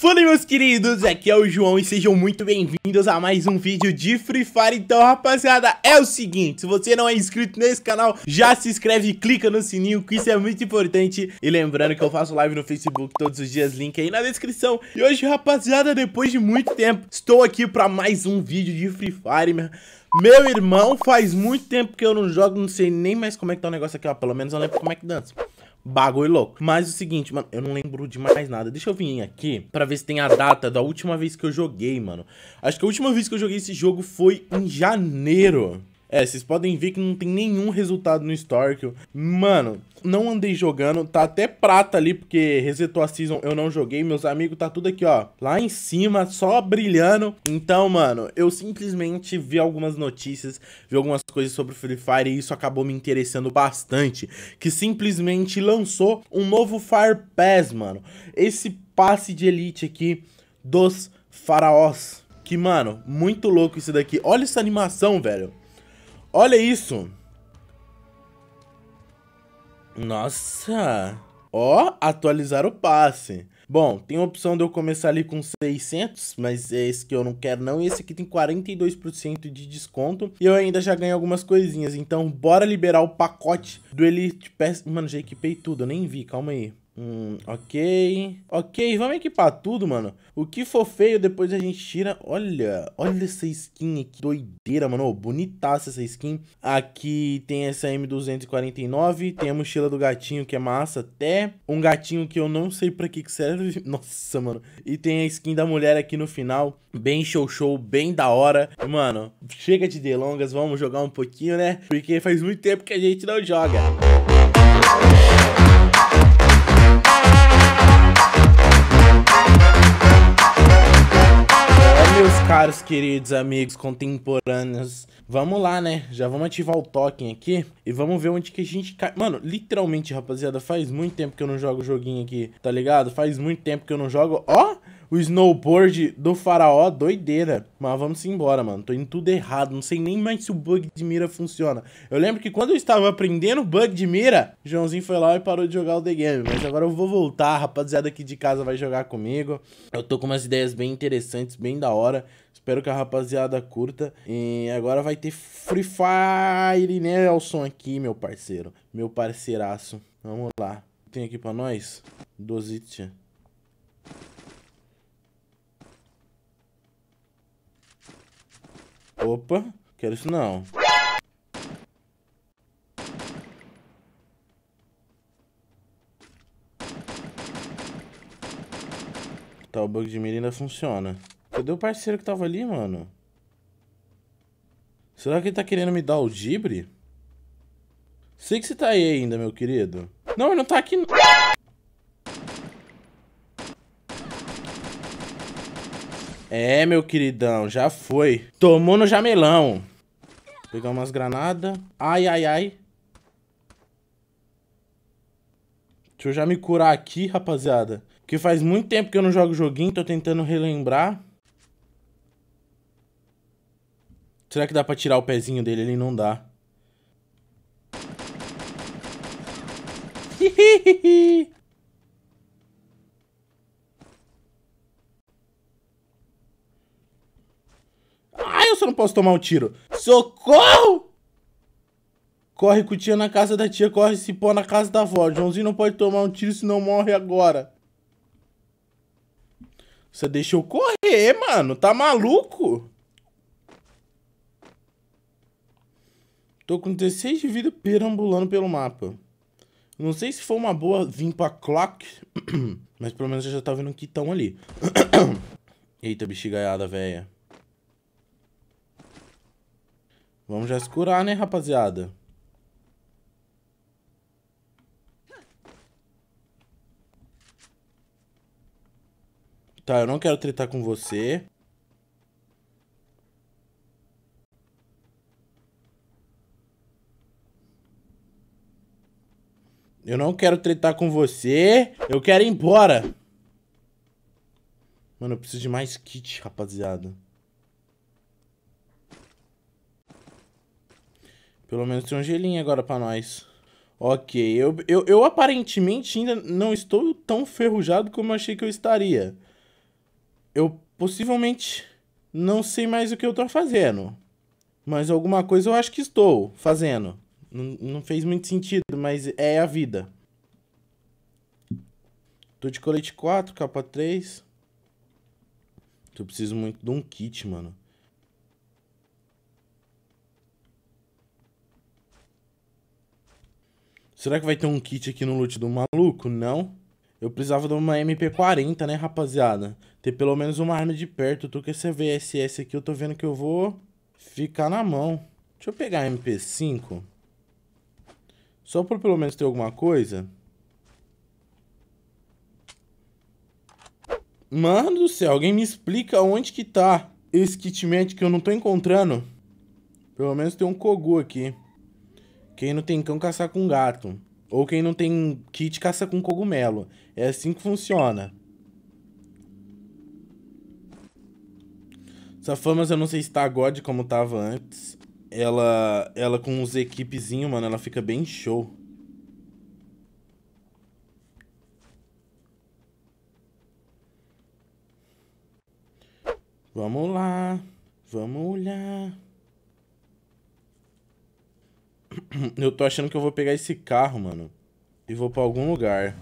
Fala meus queridos, aqui é o João e sejam muito bem-vindos a mais um vídeo de Free Fire Então rapaziada, é o seguinte, se você não é inscrito nesse canal, já se inscreve e clica no sininho que isso é muito importante E lembrando que eu faço live no Facebook todos os dias, link aí na descrição E hoje rapaziada, depois de muito tempo, estou aqui para mais um vídeo de Free Fire meu... meu irmão, faz muito tempo que eu não jogo, não sei nem mais como é que tá o negócio aqui, ó Pelo menos eu lembro como é que dança Bagulho louco. Mas o seguinte, mano, eu não lembro de mais nada. Deixa eu vir aqui pra ver se tem a data da última vez que eu joguei, mano. Acho que a última vez que eu joguei esse jogo foi em janeiro. É, vocês podem ver que não tem nenhum resultado no histórico, Mano, não andei jogando. Tá até prata ali, porque resetou a season, eu não joguei. Meus amigos tá tudo aqui, ó. Lá em cima, só brilhando. Então, mano, eu simplesmente vi algumas notícias, vi algumas coisas sobre o Free Fire e isso acabou me interessando bastante. Que simplesmente lançou um novo Fire Pass, mano. Esse passe de elite aqui dos faraós. Que, mano, muito louco isso daqui. Olha essa animação, velho. Olha isso. Nossa. Ó, atualizar o passe. Bom, tem a opção de eu começar ali com 600, mas é esse que eu não quero não. E esse aqui tem 42% de desconto. E eu ainda já ganho algumas coisinhas. Então, bora liberar o pacote do Elite Pass. Mano, já equipei tudo, eu nem vi, calma aí. Hum, ok. Ok, vamos equipar tudo, mano. O que for feio, depois a gente tira. Olha, olha essa skin aqui. Doideira, mano. Oh, bonitaça essa skin. Aqui tem essa M249. Tem a mochila do gatinho, que é massa até. Um gatinho que eu não sei pra que que serve. Nossa, mano. E tem a skin da mulher aqui no final. Bem show show, bem da hora. Mano, chega de delongas. Vamos jogar um pouquinho, né? Porque faz muito tempo que a gente não joga. Música Caros queridos amigos contemporâneos, vamos lá, né? Já vamos ativar o token aqui e vamos ver onde que a gente cai. Mano, literalmente, rapaziada, faz muito tempo que eu não jogo joguinho aqui, tá ligado? Faz muito tempo que eu não jogo. Ó! o snowboard do faraó, doideira. Mas vamos embora, mano. Tô indo tudo errado. Não sei nem mais se o bug de mira funciona. Eu lembro que quando eu estava aprendendo bug de mira, Joãozinho foi lá e parou de jogar o The Game. Mas agora eu vou voltar. A rapaziada aqui de casa vai jogar comigo. Eu tô com umas ideias bem interessantes, bem da hora. Espero que a rapaziada curta. E agora vai ter Free Fire Nelson aqui, meu parceiro. Meu parceiraço. Vamos lá. Tem aqui pra nós? Dozit. Opa, quero isso não. Tá, o bug de mira ainda funciona. Cadê o parceiro que tava ali, mano? Será que ele tá querendo me dar o gibre? Sei que você tá aí ainda, meu querido. Não, ele não tá aqui... Não. É, meu queridão, já foi. Tomou no jamelão. Pegar umas granadas. Ai, ai, ai. Deixa eu já me curar aqui, rapaziada. Porque faz muito tempo que eu não jogo joguinho, tô tentando relembrar. Será que dá pra tirar o pezinho dele? Ele não dá. Hihihihi. eu não posso tomar um tiro? Socorro! Corre com tia na casa da tia, corre cipó na casa da avó. Joãozinho não pode tomar um tiro senão morre agora. Você deixa eu correr, mano. Tá maluco? Tô com 16 de vida perambulando pelo mapa. Não sei se foi uma boa vir pra clock, mas pelo menos eu já tava vendo que estão ali. Eita, bexigaiada, velha. Vamos já se curar, né, rapaziada? Tá, eu não quero tretar com você. Eu não quero tretar com você. Eu quero ir embora. Mano, eu preciso de mais kit, rapaziada. Pelo menos tem um gelinho agora pra nós. Ok, eu, eu, eu aparentemente ainda não estou tão ferrujado como eu achei que eu estaria. Eu possivelmente não sei mais o que eu tô fazendo. Mas alguma coisa eu acho que estou fazendo. N não fez muito sentido, mas é a vida. Tô de colete 4, capa 3. Eu preciso muito de um kit, mano. Será que vai ter um kit aqui no loot do maluco? Não. Eu precisava de uma MP40, né, rapaziada? Ter pelo menos uma arma de perto. Eu tô com essa VSS aqui, eu tô vendo que eu vou ficar na mão. Deixa eu pegar a MP5. Só pra pelo menos ter alguma coisa. Mano do céu, alguém me explica onde que tá esse kit médico que eu não tô encontrando. Pelo menos tem um Kogu aqui. Quem não tem cão, caça com gato. Ou quem não tem kit, caça com cogumelo. É assim que funciona. Safamas, eu não sei se tá God como tava antes. Ela, ela com os equipezinhos, mano, ela fica bem show. Vamos lá, vamos olhar. eu tô achando que eu vou pegar esse carro, mano. E vou pra algum lugar.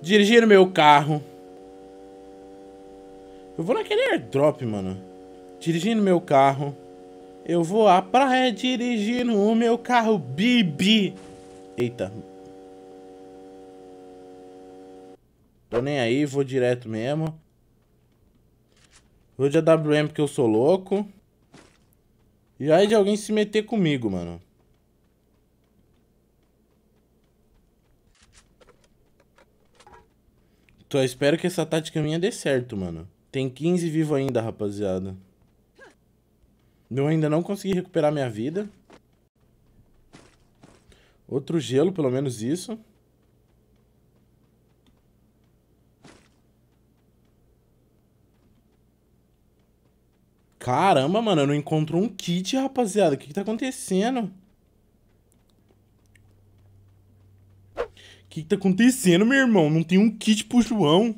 Dirigir meu carro. Eu vou naquele airdrop, mano. Dirigindo meu carro. Eu vou à praia dirigindo o meu carro, bibi. Eita. Tô nem aí, vou direto mesmo. Vou de AWM porque eu sou louco. Já é de alguém se meter comigo, mano. Tô, espero que essa tática minha dê certo, mano. Tem 15 vivo ainda, rapaziada. Eu ainda não consegui recuperar minha vida. Outro gelo, pelo menos isso. Caramba, mano, eu não encontro um kit, rapaziada. O que que tá acontecendo? O que que tá acontecendo, meu irmão? Não tem um kit pro João.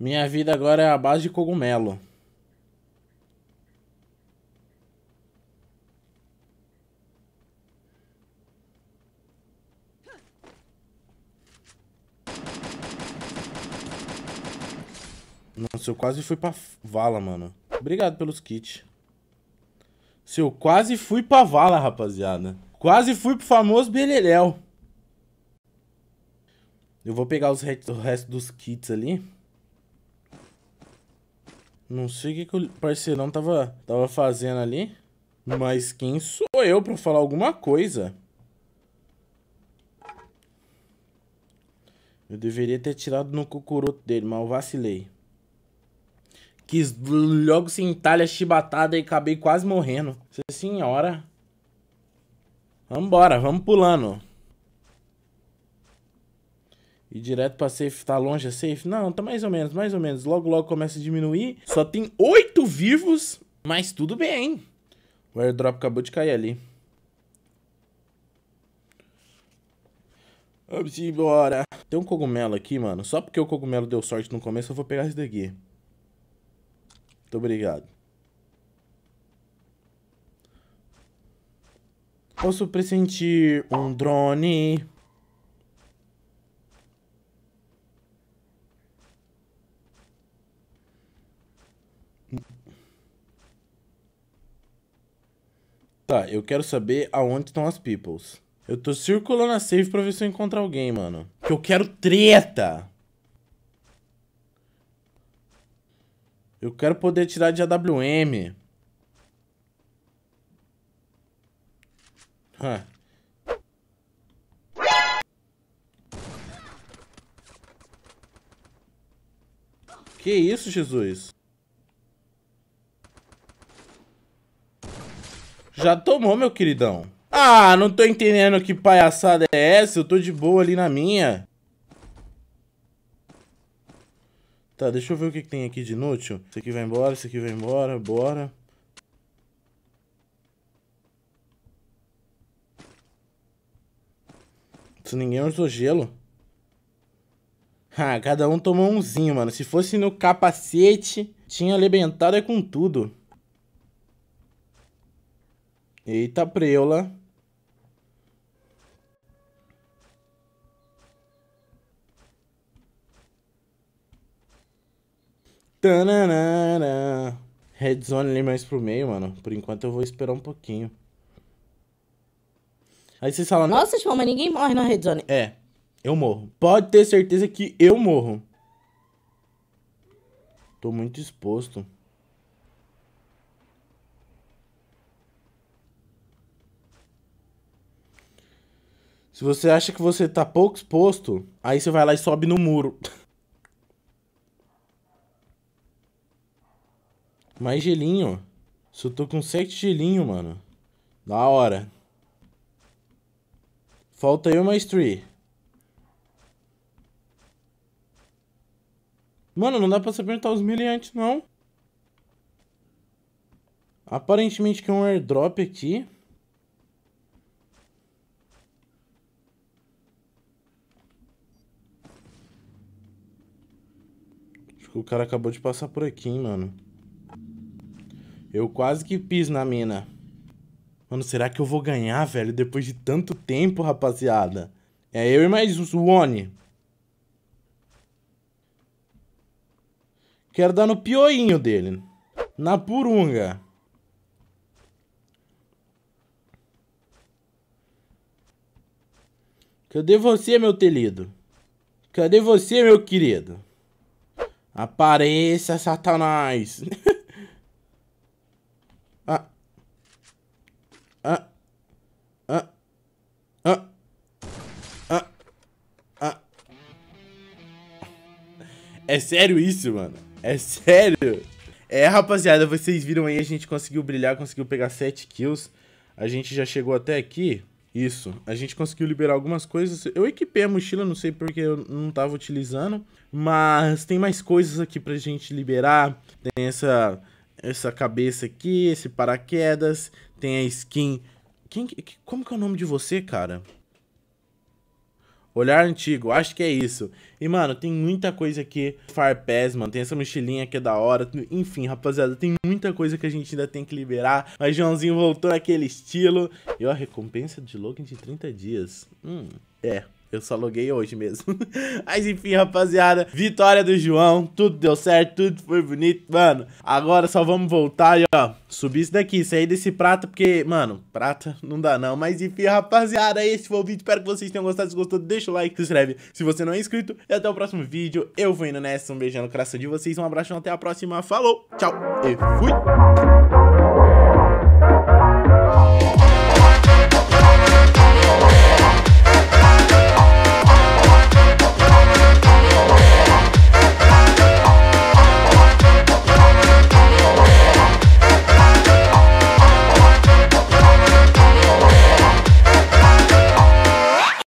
Minha vida agora é a base de cogumelo. eu quase fui pra vala, mano. Obrigado pelos kits. Se eu quase fui pra vala, rapaziada. Quase fui pro famoso Beleléu. Eu vou pegar os o resto dos kits ali. Não sei o que, que o parceirão tava, tava fazendo ali. Mas quem sou eu pra falar alguma coisa? Eu deveria ter tirado no cocoroto dele, mas eu vacilei que logo se entalha chibatada e acabei quase morrendo. Nossa senhora. Vambora, vamos pulando. E direto pra safe, tá longe a safe? Não, tá mais ou menos, mais ou menos. Logo, logo começa a diminuir. Só tem oito vivos, mas tudo bem. O airdrop acabou de cair ali. Vamos embora. Tem um cogumelo aqui, mano. Só porque o cogumelo deu sorte no começo, eu vou pegar esse daqui. Muito obrigado. Posso pressentir um drone? Tá, eu quero saber aonde estão as peoples. Eu tô circulando a safe pra ver se eu encontro alguém, mano. Que eu quero treta! Eu quero poder tirar de AWM. Que isso, Jesus? Já tomou, meu queridão. Ah, não tô entendendo que palhaçada é essa. Eu tô de boa ali na minha. Tá, deixa eu ver o que, que tem aqui de inútil. Isso aqui vai embora, isso aqui vai embora, bora. Isso ninguém usou gelo. Ah, cada um tomou umzinho, mano. Se fosse no capacete, tinha alimentado é com tudo. Eita preula. Tananana. Red Zone ali mais pro meio, mano. Por enquanto eu vou esperar um pouquinho. Aí vocês falam... Nossa, tipo, mas ninguém morre na Red Zone. É, eu morro. Pode ter certeza que eu morro. Tô muito exposto. Se você acha que você tá pouco exposto, aí você vai lá e sobe no muro. Mais gelinho. Só tô com 7 gelinho, mano. Da hora. Falta eu mais 3. Mano, não dá pra se apertar os miliantes, não. Aparentemente que é um airdrop aqui. Acho que o cara acabou de passar por aqui, hein, mano. Eu quase que piso na mina. Mano, será que eu vou ganhar, velho? Depois de tanto tempo, rapaziada. É eu e mais o Oni. Quero dar no pioinho dele. Na purunga. Cadê você, meu telido? Cadê você, meu querido? Apareça, Satanás! Ah. Ah. Ah. É sério isso, mano? É sério? É, rapaziada, vocês viram aí, a gente conseguiu brilhar, conseguiu pegar 7 kills. A gente já chegou até aqui. Isso, a gente conseguiu liberar algumas coisas. Eu equipei a mochila, não sei porque eu não tava utilizando. Mas tem mais coisas aqui pra gente liberar. Tem essa essa cabeça aqui, esse paraquedas, tem a skin... Quem, como que é o nome de você, cara? Olhar antigo, acho que é isso. E, mano, tem muita coisa aqui. Farpass, mano, tem essa mochilinha que é da hora. Enfim, rapaziada, tem muita coisa que a gente ainda tem que liberar. Mas Joãozinho voltou naquele estilo. E, ó, recompensa de login de 30 dias. Hum, é. Eu só loguei hoje mesmo. Mas enfim, rapaziada, vitória do João, tudo deu certo, tudo foi bonito, mano. Agora só vamos voltar e, ó, subir isso daqui, sair desse prato, porque, mano, prata não dá não. Mas enfim, rapaziada, esse foi o vídeo, espero que vocês tenham gostado. Se gostou, deixa o like, se inscreve se você não é inscrito. E até o próximo vídeo, eu vou indo nessa, um beijão no coração de vocês, um abraço, até a próxima, falou, tchau e fui!